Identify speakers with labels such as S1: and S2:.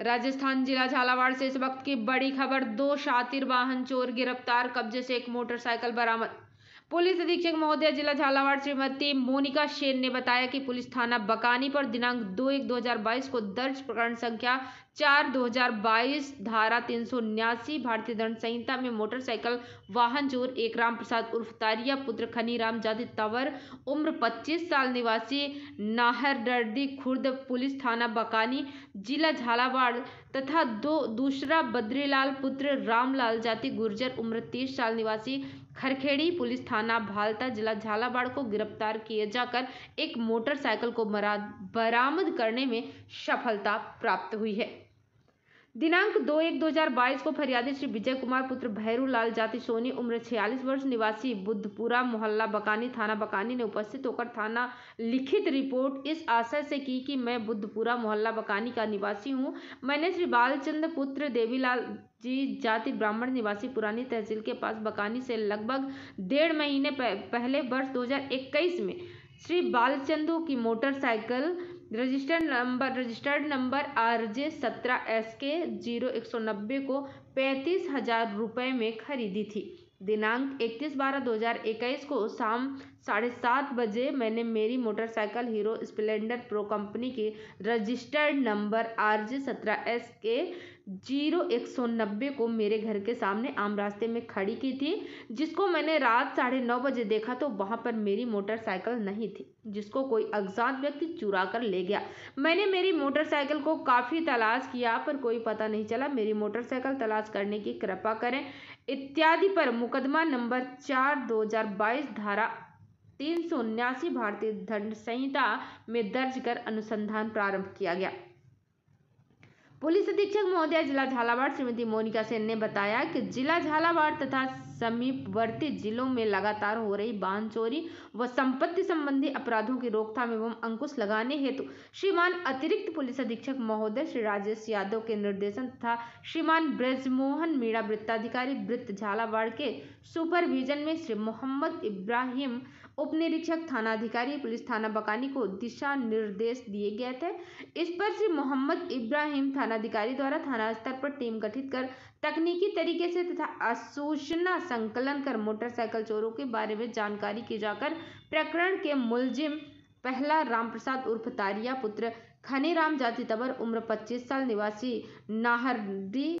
S1: राजस्थान जिला झालावाड़ से इस वक्त की बड़ी खबर दो शातिर वाहन चोर गिरफ्तार कब्जे से एक मोटरसाइकिल बरामद पुलिस अधीक्षक महोदय जिला झालावाड़ श्रीमती मोनिका शेन ने बताया कि पुलिस थाना बकानी पर दिनांक दो एक दो हजार बाईस को दर्ज प्रकरण संख्या चार दो हजार बाईस धारा तीन सौ उन्यासी भारतीय दंड संहिता में मोटरसाइकिल वाहन चोर एक राम प्रसाद उर्फ तारिया पुत्र खनीराम जाति तवर उम्र 25 साल निवासी नाहरडर्दी खुर्द पुलिस थाना बकानी जिला झालावाड़ तथा दो दूसरा बद्रीलाल पुत्र रामलाल जाति गुर्जर उम्र 30 साल निवासी खरखेड़ी पुलिस थाना भालता जिला झालावाड़ को गिरफ्तार किए जाकर एक मोटरसाइकिल को बरामद करने में सफलता प्राप्त हुई है दिनांक दो एक दो हजार बाईस को फरियादी श्री विजय कुमार पुत्र भैरू लाल जाति सोनी उम्र छियालीस वर्ष निवासी बुद्धपुरा मोहल्ला बकानी थाना बकानी ने उपस्थित होकर थाना लिखित रिपोर्ट इस आशय से की कि मैं बुद्धपुरा मोहल्ला बकानी का निवासी हूँ मैंने श्री बालचंद्र पुत्र देवीलाल जी जाति ब्राह्मण निवासी पुरानी तहसील के पास बकानी से लगभग डेढ़ महीने पहले वर्ष दो में श्री बालचंदू की motorcycle registered number registered number R J सत्रह एस के जीरो एक सौ नब्बे को पैंतीस हजार रुपये में खरीदी थी दिनांक इकतीस बारह दो हज़ार इक्कीस को शाम साढ़े सात बजे मैंने मेरी motorcycle Hero Splendor Pro company के रजिस्टर्ड नंबर आर जे सत्रह एस के जीरो एक सौ नब्बे को मेरे घर के सामने आम रास्ते में खड़ी की थी जिसको मैंने रात साढ़े नौ बजे देखा तो वहाँ पर मेरी मोटरसाइकिल नहीं थी जिसको कोई अज्ञात व्यक्ति चुरा कर ले गया मैंने मेरी मोटरसाइकिल को काफ़ी तलाश किया पर कोई पता नहीं चला मेरी मोटरसाइकिल तलाश करने की कृपा करें इत्यादि पर मुकदमा नंबर चार दो हजार बाईस धारा तीन सौ उन्यासी भारतीय दंड संहिता में दर्ज कर अनुसंधान प्रारंभ किया गया पुलिस अधीक्षक महोदय जिला झालावाड़ श्रीमती मोनिका सेन ने बताया कि जिला झालावाड़ तथा समीपवर्ती जिलों में लगातार हो रही बांध चोरी व संपत्ति संबंधी अपराधों की रोकथाम एवं अंकुश लगाने हेतु श्रीमान अतिरिक्त पुलिस अधीक्षक महोदय श्री राजेश यादव के निर्देशन तथा श्रीमान ब्रजमोहन मीणा वृत्ताधिकारी वृत्त झालावाड़ के सुपरविजन में श्री मोहम्मद इब्राहिम उप निरीक्षक थानाधिकारी पुलिस थाना बकानी को दिशा निर्देश दिए गए थे इस पर श्री मोहम्मद इब्राहिम थाना थानाधिकारी द्वारा थाना स्तर पर टीम गठित कर तकनीकी तरीके से तथा सूचना संकलन कर मोटरसाइकिल चोरों के बारे में जानकारी की जाकर प्रकरण के मुलजिम पहला रामप्रसाद उर्फ तारिया पुत्र खनीराम जाति तबर उम्र 25 साल निवासी नाहरडी